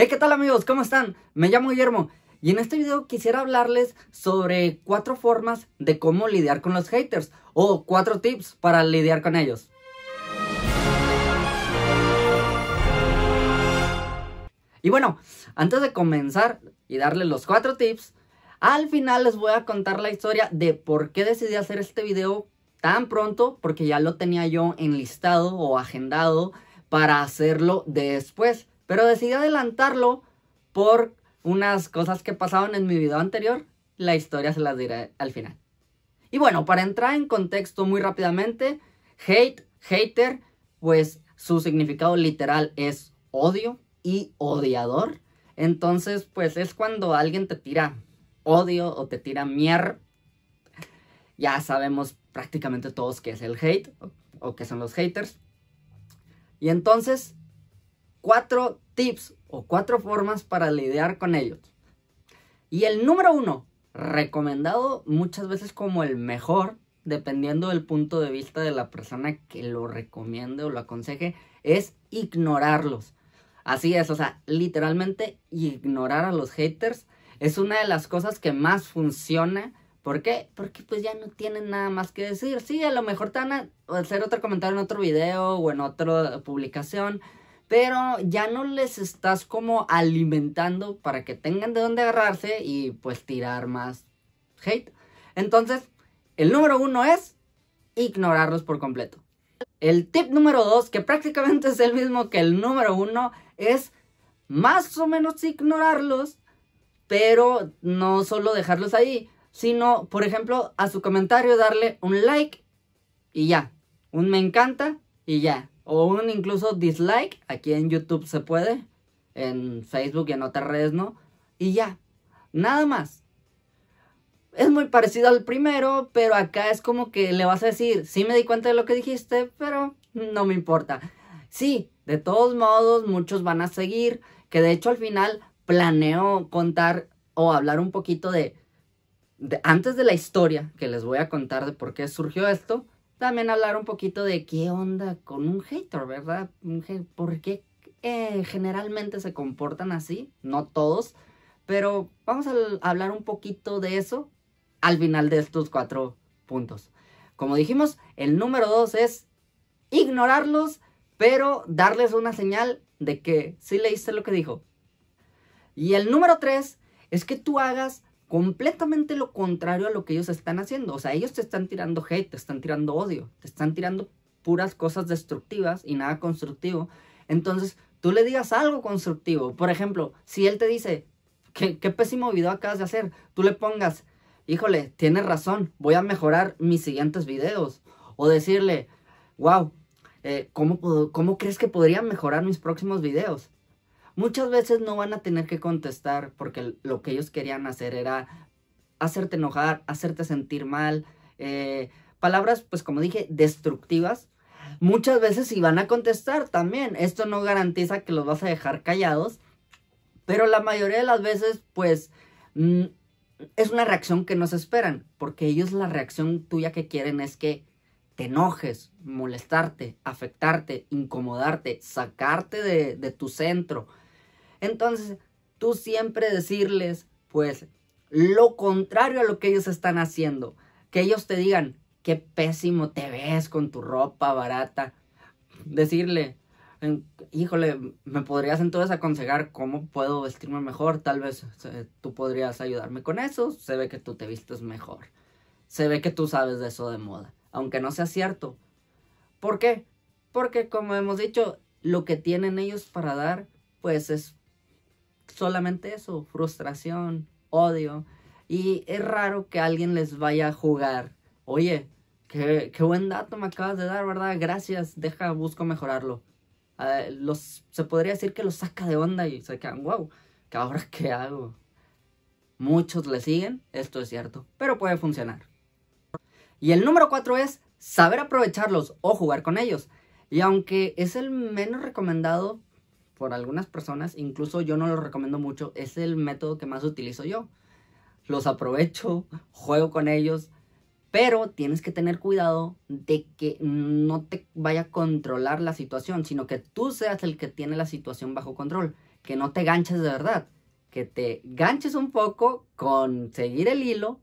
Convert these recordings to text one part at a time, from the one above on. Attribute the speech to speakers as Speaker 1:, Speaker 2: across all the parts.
Speaker 1: Hey, ¿qué tal amigos? ¿Cómo están? Me llamo Guillermo y en este video quisiera hablarles sobre cuatro formas de cómo lidiar con los haters o cuatro tips para lidiar con ellos. Y bueno, antes de comenzar y darles los cuatro tips, al final les voy a contar la historia de por qué decidí hacer este video tan pronto, porque ya lo tenía yo enlistado o agendado para hacerlo después. Pero decidí adelantarlo por unas cosas que pasaron en mi video anterior. La historia se las diré al final. Y bueno, para entrar en contexto muy rápidamente, hate, hater, pues su significado literal es odio y odiador. Entonces, pues es cuando alguien te tira odio o te tira mierda. Ya sabemos prácticamente todos qué es el hate o qué son los haters. Y entonces, cuatro tips o cuatro formas para lidiar con ellos. Y el número uno, recomendado muchas veces como el mejor, dependiendo del punto de vista de la persona que lo recomiende o lo aconseje, es ignorarlos. Así es, o sea, literalmente ignorar a los haters es una de las cosas que más funciona. ¿Por qué? Porque pues ya no tienen nada más que decir. Sí, a lo mejor te van a hacer otro comentario en otro video o en otra publicación, pero ya no les estás como alimentando para que tengan de dónde agarrarse y pues tirar más hate. Entonces, el número uno es ignorarlos por completo. El tip número dos, que prácticamente es el mismo que el número uno, es más o menos ignorarlos, pero no solo dejarlos ahí, sino, por ejemplo, a su comentario darle un like y ya, un me encanta y ya, o un incluso dislike, aquí en YouTube se puede, en Facebook y en otras redes no, y ya, nada más. Es muy parecido al primero, pero acá es como que le vas a decir, sí me di cuenta de lo que dijiste, pero no me importa. Sí, de todos modos, muchos van a seguir, que de hecho al final planeo contar o hablar un poquito de, de antes de la historia que les voy a contar de por qué surgió esto, también hablar un poquito de qué onda con un hater, ¿verdad? ¿Por qué eh, generalmente se comportan así? No todos, pero vamos a hablar un poquito de eso al final de estos cuatro puntos. Como dijimos, el número dos es ignorarlos, pero darles una señal de que sí leíste lo que dijo. Y el número tres es que tú hagas completamente lo contrario a lo que ellos están haciendo. O sea, ellos te están tirando hate, te están tirando odio, te están tirando puras cosas destructivas y nada constructivo. Entonces, tú le digas algo constructivo. Por ejemplo, si él te dice, qué, pésimo video acabas de hacer, tú le pongas, híjole, tienes razón, voy a mejorar mis siguientes videos. O decirle, wow, eh, ¿cómo, ¿cómo crees que podría mejorar mis próximos videos? Muchas veces no van a tener que contestar porque lo que ellos querían hacer era hacerte enojar, hacerte sentir mal. Eh, palabras, pues como dije, destructivas. Muchas veces sí van a contestar también. Esto no garantiza que los vas a dejar callados. Pero la mayoría de las veces, pues, mm, es una reacción que no se esperan. Porque ellos la reacción tuya que quieren es que te enojes, molestarte, afectarte, incomodarte, sacarte de tu centro. Entonces, tú siempre decirles, pues, lo contrario a lo que ellos están haciendo. Que ellos te digan, qué pésimo te ves con tu ropa barata. Decirle, híjole, me podrías entonces aconsejar cómo puedo vestirme mejor. Tal vez tú podrías ayudarme con eso. Se ve que tú te vistes mejor. Se ve que tú sabes de eso de moda. Aunque no sea cierto. ¿Por qué? Porque como hemos dicho, lo que tienen ellos para dar, pues es solamente eso, frustración, odio. Y es raro que alguien les vaya a jugar. Oye, qué, buen dato me acabas de dar, ¿verdad? Gracias, deja, busco mejorarlo. los, se podría decir que los saca de onda y se quedan, wow, ¿qué ahora qué hago? Muchos le siguen, esto es cierto, pero puede funcionar. Y el número cuatro es saber aprovecharlos o jugar con ellos. Y aunque es el menos recomendado, por algunas personas, incluso yo no lo recomiendo mucho, es el método que más utilizo yo. Los aprovecho, juego con ellos, pero tienes que tener cuidado de que no te vaya a controlar la situación, sino que tú seas el que tiene la situación bajo control, que no te ganches de verdad, que te ganches un poco con seguir el hilo,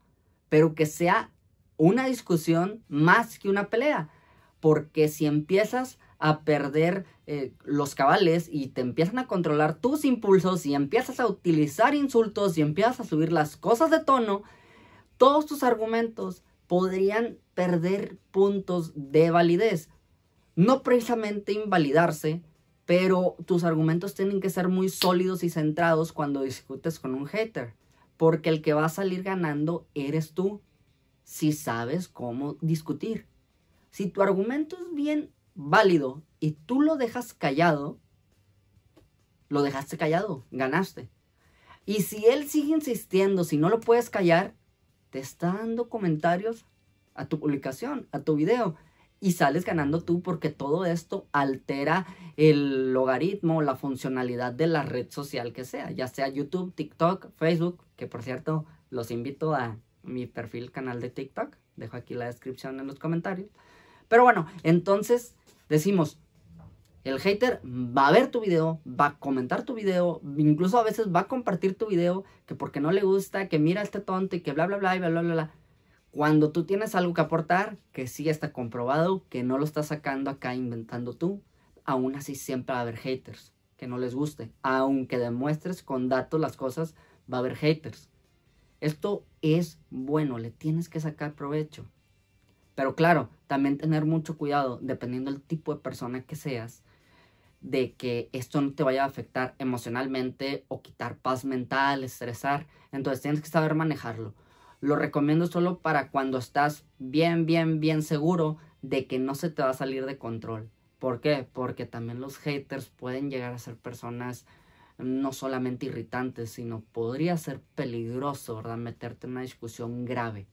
Speaker 1: pero que sea una discusión más que una pelea, porque si empiezas a perder eh, los cabales y te empiezan a controlar tus impulsos y empiezas a utilizar insultos y empiezas a subir las cosas de tono, todos tus argumentos podrían perder puntos de validez. No precisamente invalidarse, pero tus argumentos tienen que ser muy sólidos y centrados cuando discutes con un hater, porque el que va a salir ganando eres tú, si sabes cómo discutir. Si tu argumento es bien válido y tú lo dejas callado, lo dejaste callado, ganaste. Y si él sigue insistiendo, si no lo puedes callar, te está dando comentarios a tu publicación, a tu video. Y sales ganando tú porque todo esto altera el logaritmo, la funcionalidad de la red social que sea, ya sea YouTube, TikTok, Facebook, que por cierto los invito a mi perfil canal de TikTok, dejo aquí la descripción en los comentarios. Pero bueno, entonces decimos, el hater va a ver tu video, va a comentar tu video, incluso a veces va a compartir tu video, que porque no le gusta, que mira este tonto y que bla, bla, bla, bla, bla, bla, bla. Cuando tú tienes algo que aportar, que sí está comprobado, que no lo estás sacando acá inventando tú, aún así siempre va a haber haters que no les guste. Aunque demuestres con datos las cosas, va a haber haters. Esto es bueno, le tienes que sacar provecho. Pero claro, también tener mucho cuidado, dependiendo del tipo de persona que seas, de que esto no te vaya a afectar emocionalmente o quitar paz mental, estresar. Entonces tienes que saber manejarlo. Lo recomiendo solo para cuando estás bien, bien, bien seguro de que no se te va a salir de control. ¿Por qué? Porque también los haters pueden llegar a ser personas no solamente irritantes, sino podría ser peligroso, ¿verdad? Meterte en una discusión grave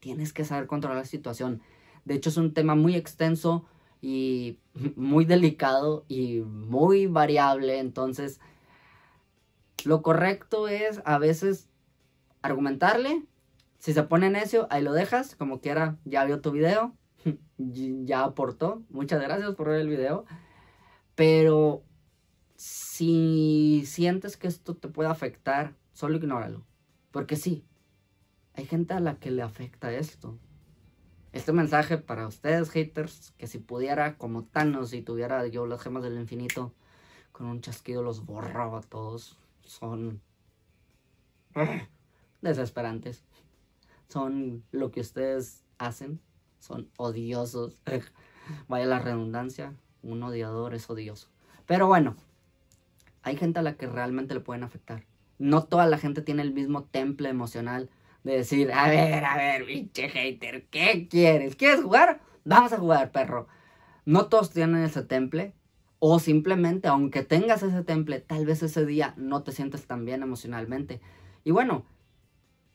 Speaker 1: tienes que saber controlar la situación. De hecho, es un tema muy extenso y muy delicado y muy variable. Entonces, lo correcto es a veces argumentarle. Si se pone necio, ahí lo dejas. Como quiera, ya vio tu video. ya aportó. Muchas gracias por ver el video. Pero si sientes que esto te puede afectar, solo ignóralo. Porque sí, hay gente a la que le afecta esto. Este mensaje para ustedes, haters, que si pudiera, como Thanos, Y tuviera yo las gemas del infinito, con un chasquido los borraba a todos. Son ¡ah! desesperantes. Son lo que ustedes hacen. Son odiosos. ¡Ah! Vaya la redundancia. Un odiador es odioso. Pero bueno, hay gente a la que realmente le pueden afectar. No toda la gente tiene el mismo temple emocional de decir, a ver, a ver, pinche hater, ¿qué quieres? ¿Quieres jugar? Vamos a jugar, perro. No todos tienen ese temple. O simplemente, aunque tengas ese temple, tal vez ese día no te sientes tan bien emocionalmente. Y bueno,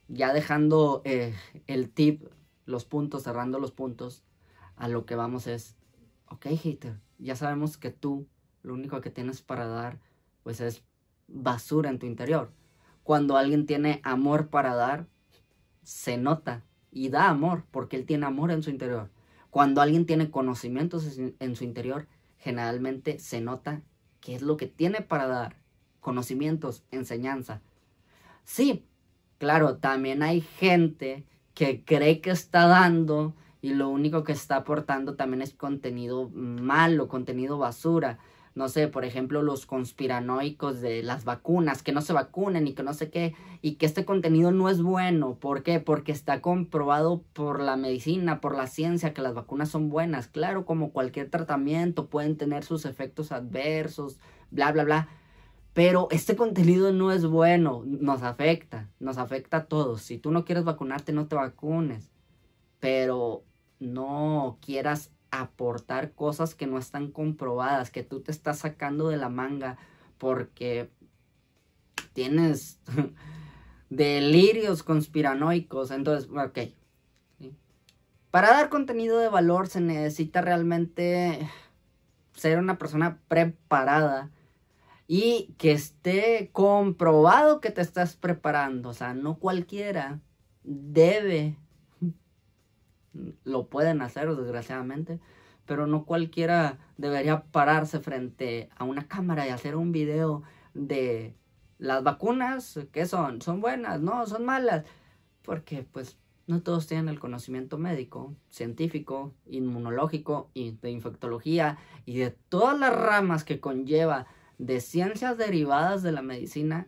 Speaker 1: ya dejando eh, el tip, los puntos, cerrando los puntos, a lo que vamos es, ok, hater, ya sabemos que tú lo único que tienes para dar, pues es basura en tu interior. Cuando alguien tiene amor para dar, se nota y da amor, porque él tiene amor en su interior. Cuando alguien tiene conocimientos en su interior, generalmente se nota qué es lo que tiene para dar. Conocimientos, enseñanza. Sí, claro, también hay gente que cree que está dando y lo único que está aportando también es contenido malo, contenido basura no sé, por ejemplo, los conspiranoicos de las vacunas, que no se vacunen y que no sé qué, y que este contenido no es bueno. ¿Por qué? Porque está comprobado por la medicina, por la ciencia, que las vacunas son buenas. Claro, como cualquier tratamiento, pueden tener sus efectos adversos, bla, bla, bla. Pero este contenido no es bueno, nos afecta, nos afecta a todos. Si tú no quieres vacunarte, no te vacunes. Pero no quieras aportar cosas que no están comprobadas, que tú te estás sacando de la manga porque tienes delirios conspiranoicos. Entonces, ok. Para dar contenido de valor se necesita realmente ser una persona preparada y que esté comprobado que te estás preparando. O sea, no cualquiera debe lo pueden hacer, desgraciadamente, pero no cualquiera debería pararse frente a una cámara y hacer un video de las vacunas, Que son? ¿Son buenas? No, son malas. Porque pues no todos tienen el conocimiento médico, científico, inmunológico y de infectología y de todas las ramas que conlleva de ciencias derivadas de la medicina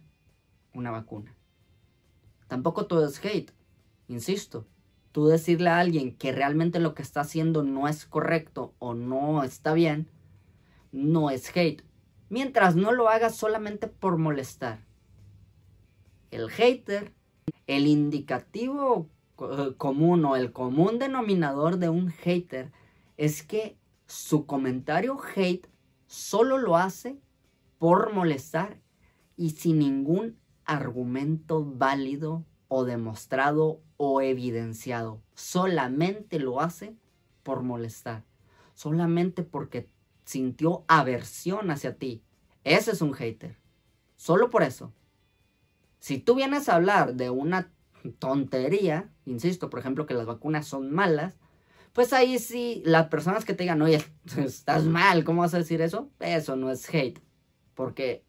Speaker 1: una vacuna. Tampoco todo es hate, insisto, tú decirle a alguien que realmente lo que está haciendo no es correcto o no está bien, no es hate. Mientras no lo hagas solamente por molestar. El hater, el indicativo eh, común o el común denominador de un hater es que su comentario hate solo lo hace por molestar y sin ningún argumento válido o demostrado o evidenciado. Solamente lo hace por molestar. Solamente porque sintió aversión hacia ti. Ese es un hater. Solo por eso. Si tú vienes a hablar de una tontería, insisto, por ejemplo, que las vacunas son malas, pues ahí sí, las personas que te digan, oye, estás mal, ¿cómo vas a decir eso? Eso no es hate. Porque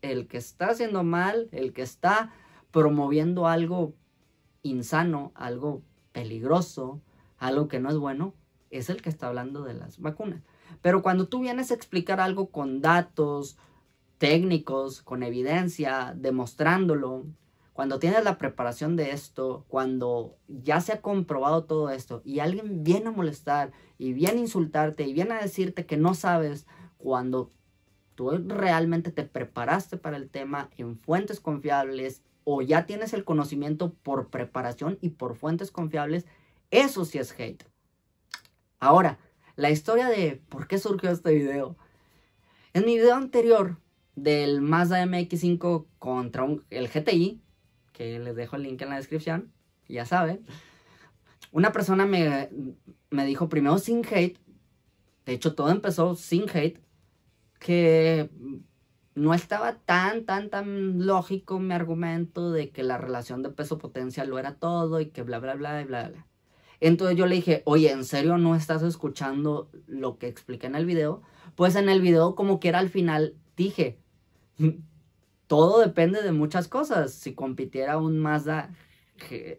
Speaker 1: el que está haciendo mal, el que está promoviendo algo insano, algo peligroso, algo que no es bueno, es el que está hablando de las vacunas. Pero cuando tú vienes a explicar algo con datos técnicos, con evidencia, demostrándolo, cuando tienes la preparación de esto, cuando ya se ha comprobado todo esto y alguien viene a molestar y viene a insultarte y viene a decirte que no sabes, cuando tú realmente te preparaste para el tema en fuentes confiables o ya tienes el conocimiento por preparación y por fuentes confiables, eso sí es hate. Ahora, la historia de por qué surgió este video. En mi video anterior del Mazda MX5 contra el GTI, que les dejo el link en la descripción, ya saben, una persona me, me dijo primero sin hate, de hecho todo empezó sin hate, que no estaba tan, tan, tan lógico mi argumento de que la relación de peso-potencia lo era todo y que bla, bla, bla, y bla, bla. Entonces yo le dije, oye, ¿en serio no estás escuchando lo que expliqué en el video? Pues en el video, como que era al final, dije, todo depende de muchas cosas. Si compitiera un Mazda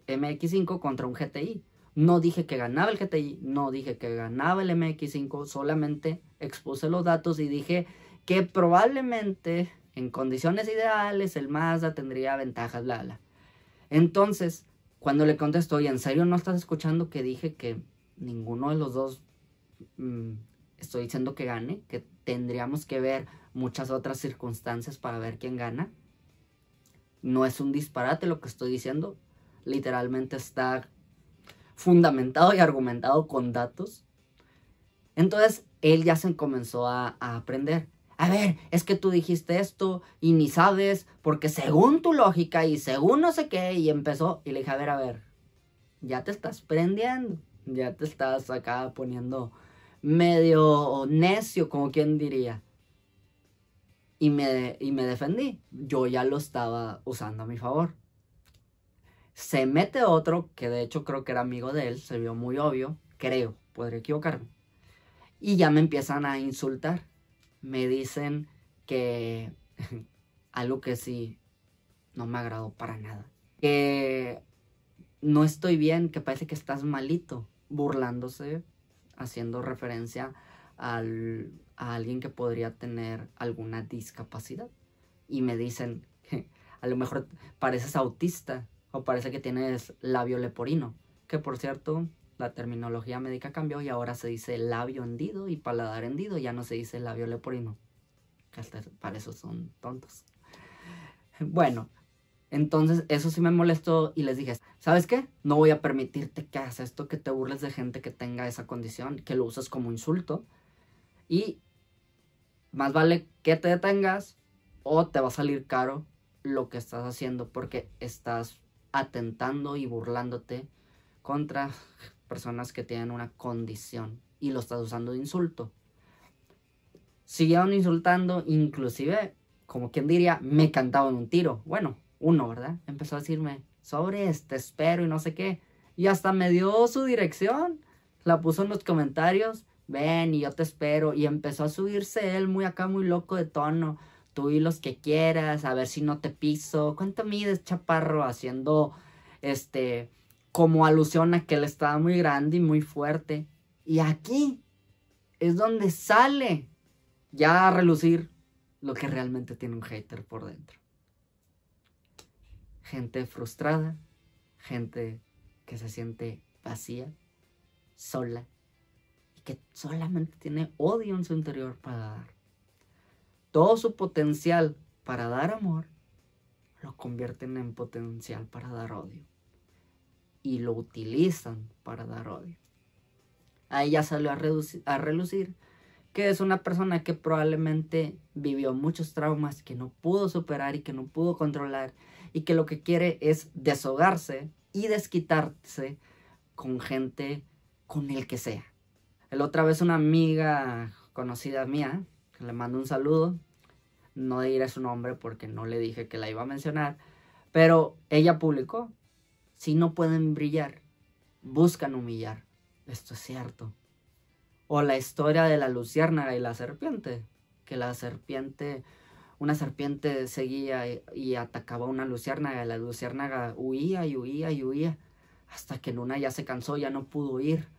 Speaker 1: MX5 contra un GTI. No dije que ganaba el GTI, no dije que ganaba el MX5, solamente expuse los datos y dije que probablemente en condiciones ideales el Mazda tendría ventajas, bla, Entonces, cuando le contesto, y ¿en serio no estás escuchando que dije que ninguno de los dos mm, estoy diciendo que gane? Que tendríamos que ver muchas otras circunstancias para ver quién gana. No es un disparate lo que estoy diciendo. Literalmente está fundamentado y argumentado con datos. Entonces, él ya se comenzó a, a aprender a ver, es que tú dijiste esto y ni sabes, porque según tu lógica y según no sé qué, y empezó, y le dije, a ver, a ver, ya te estás prendiendo, ya te estás acá poniendo medio necio, como quien diría. Y me, y me defendí, yo ya lo estaba usando a mi favor. Se mete otro, que de hecho creo que era amigo de él, se vio muy obvio, creo, podría equivocarme. Y ya me empiezan a insultar me dicen que algo que sí no me agradó para nada. Que no estoy bien, que parece que estás malito, burlándose, haciendo referencia a alguien que podría tener alguna discapacidad. Y me dicen, que a lo mejor pareces autista o parece que tienes labio leporino. Que por cierto, la terminología médica cambió y ahora se dice labio hendido y paladar hendido, ya no se dice labio leporino. para eso son tontos. Bueno, entonces eso sí me molestó y les dije, ¿sabes qué? No voy a permitirte que hagas esto, que te burles de gente que tenga esa condición, que lo uses como insulto. Y más vale que te detengas o te va a salir caro lo que estás haciendo porque estás atentando y burlándote contra personas que tienen una condición y lo estás usando de insulto. Siguieron insultando, inclusive, como quien diría, me cantaban un tiro. Bueno, uno, ¿verdad? Empezó a decirme, sobre este, espero y no sé qué. Y hasta me dio su dirección. La puso en los comentarios. Ven y yo te espero. Y empezó a subirse él muy acá, muy loco de tono. Tú y los que quieras, a ver si no te piso. ¿Cuánto mides, chaparro? Haciendo este como alusión a que él estaba muy grande y muy fuerte. Y aquí es donde sale ya a relucir lo que realmente tiene un hater por dentro. Gente frustrada, gente que se siente vacía, sola, y que solamente tiene odio en su interior para dar. Todo su potencial para dar amor lo convierten en potencial para dar odio y lo utilizan para dar odio. Ahí ya salió a, reducir, a relucir que es una persona que probablemente vivió muchos traumas que no pudo superar y que no pudo controlar y que lo que quiere es deshogarse y desquitarse con gente con el que sea. El otra vez una amiga conocida mía, que le mando un saludo, no diré su nombre porque no le dije que la iba a mencionar, pero ella publicó si no pueden brillar, buscan humillar. Esto es cierto. O la historia de la luciérnaga y la serpiente, que la serpiente, una serpiente seguía y atacaba a una luciérnaga, y la luciérnaga huía y huía y huía, hasta que Luna ya se cansó, ya no pudo huir.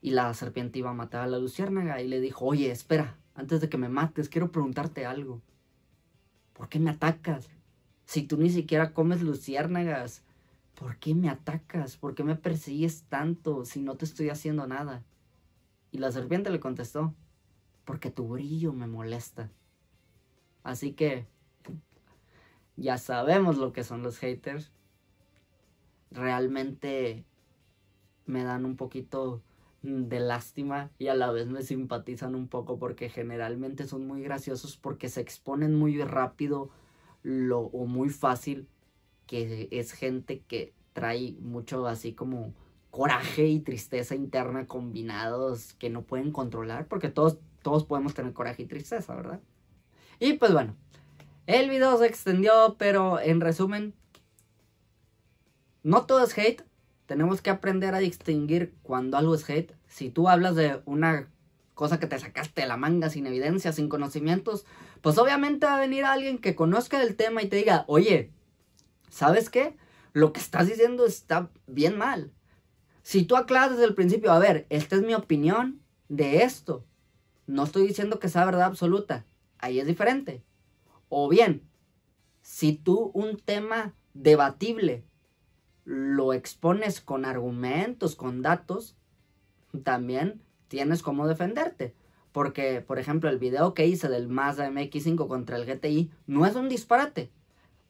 Speaker 1: Y la serpiente iba a matar a la luciérnaga y le dijo, oye, espera, antes de que me mates, quiero preguntarte algo. ¿Por qué me atacas? Si tú ni siquiera comes luciérnagas, ¿por qué me atacas? ¿Por qué me persigues tanto si no te estoy haciendo nada? Y la serpiente le contestó, porque tu brillo me molesta. Así que ya sabemos lo que son los haters. Realmente me dan un poquito de lástima y a la vez me simpatizan un poco porque generalmente son muy graciosos porque se exponen muy rápido o muy fácil que es gente que trae mucho así como coraje y tristeza interna combinados que no pueden controlar, porque todos, todos podemos tener coraje y tristeza, ¿verdad? Y pues bueno, el video se extendió, pero en resumen, no todo es hate. Tenemos que aprender a distinguir cuando algo es hate. Si tú hablas de una cosa que te sacaste de la manga sin evidencia, sin conocimientos, pues obviamente va a venir alguien que conozca el tema y te diga, oye, ¿sabes qué? Lo que estás diciendo está bien mal. Si tú aclaras desde el principio, a ver, esta es mi opinión de esto, no estoy diciendo que sea verdad absoluta, ahí es diferente. O bien, si tú un tema debatible lo expones con argumentos, con datos, también tienes cómo defenderte. Porque, por ejemplo, el video que hice del Mazda MX5 contra el GTI no es un disparate.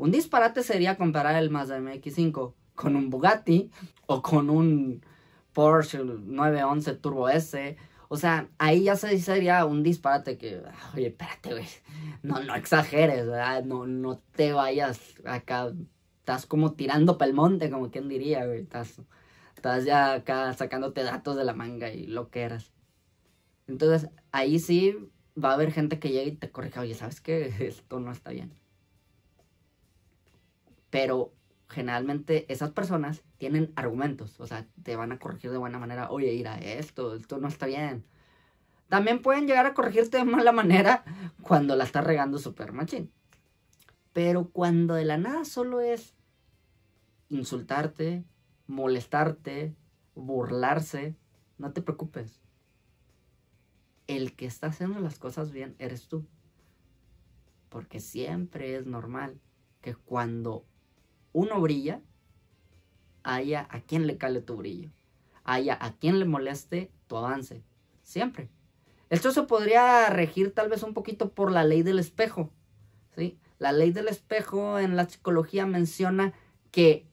Speaker 1: Un disparate sería comparar el Mazda MX5 con un Bugatti o con un Porsche 911 Turbo S. O sea, ahí ya sería un disparate que, oye, espérate, güey, no, no exageres, ¿verdad? No, no te vayas acá, estás como tirando pelmonte, monte, como quien diría, güey, estás, ya acá sacándote datos de la manga y lo que eras. Entonces, ahí sí va a haber gente que llegue y te corrija, oye, ¿sabes qué? Esto no está bien pero generalmente esas personas tienen argumentos, o sea, te van a corregir de buena manera, oye, mira esto, esto no está bien. También pueden llegar a corregirte de mala manera cuando la estás regando super machín. Pero cuando de la nada solo es insultarte, molestarte, burlarse, no te preocupes. El que está haciendo las cosas bien eres tú. Porque siempre es normal que cuando uno brilla, haya a quien le cale tu brillo, haya a quien le moleste tu avance, siempre. Esto se podría regir tal vez un poquito por la ley del espejo, ¿sí? La ley del espejo en la psicología menciona que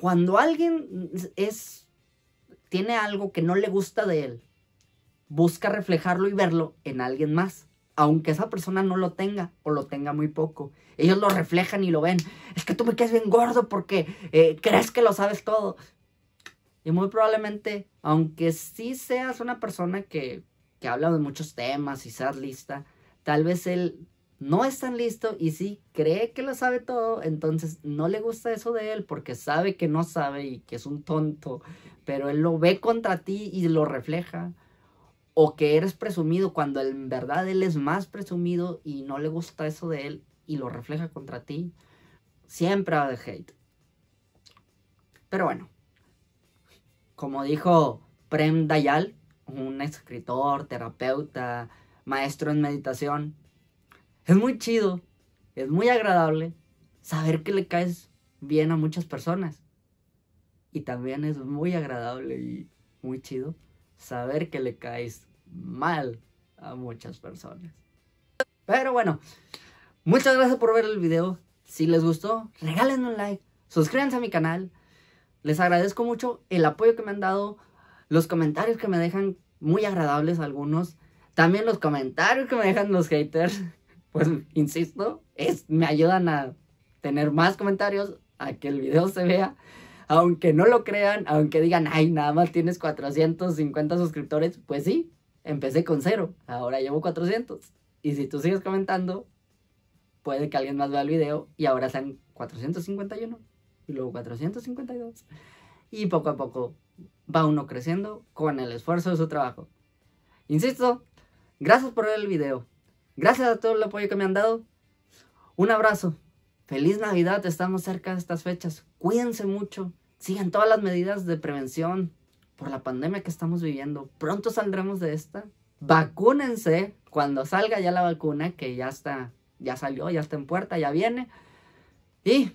Speaker 1: cuando alguien es tiene algo que no le gusta de él, busca reflejarlo y verlo en alguien más aunque esa persona no lo tenga o lo tenga muy poco. Ellos lo reflejan y lo ven. Es que tú me quedas bien gordo porque eh, crees que lo sabes todo. Y muy probablemente, aunque sí seas una persona que, que habla de muchos temas y seas lista, tal vez él no es tan listo y sí cree que lo sabe todo, entonces no le gusta eso de él porque sabe que no sabe y que es un tonto, pero él lo ve contra ti y lo refleja o que eres presumido cuando en verdad él es más presumido y no le gusta eso de él y lo refleja contra ti, siempre va de hate. Pero bueno, como dijo Prem Dayal, un escritor, terapeuta, maestro en meditación, es muy chido, es muy agradable saber que le caes bien a muchas personas. Y también es muy agradable y muy chido saber que le caes mal a muchas personas. Pero bueno, muchas gracias por ver el video. Si les gustó, regálenme un like, suscríbanse a mi canal. Les agradezco mucho el apoyo que me han dado, los comentarios que me dejan muy agradables algunos, también los comentarios que me dejan los haters. Pues insisto, es, me ayudan a tener más comentarios, a que el video se vea aunque no lo crean, aunque digan, ay, nada más tienes 450 suscriptores, pues sí, empecé con cero, ahora llevo 400. Y si tú sigues comentando, puede que alguien más vea el video y ahora sean 451 y luego 452. Y poco a poco va uno creciendo con el esfuerzo de su trabajo. Insisto, gracias por ver el video. Gracias a todo el apoyo que me han dado. Un abrazo. Feliz Navidad, estamos cerca de estas fechas. Cuídense mucho, sigan todas las medidas de prevención por la pandemia que estamos viviendo. Pronto saldremos de esta. Vacúnense cuando salga ya la vacuna, que ya está, ya salió, ya está en puerta, ya viene. Y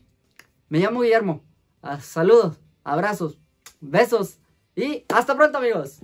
Speaker 1: me llamo Guillermo. Ah, saludos, abrazos, besos y hasta pronto amigos.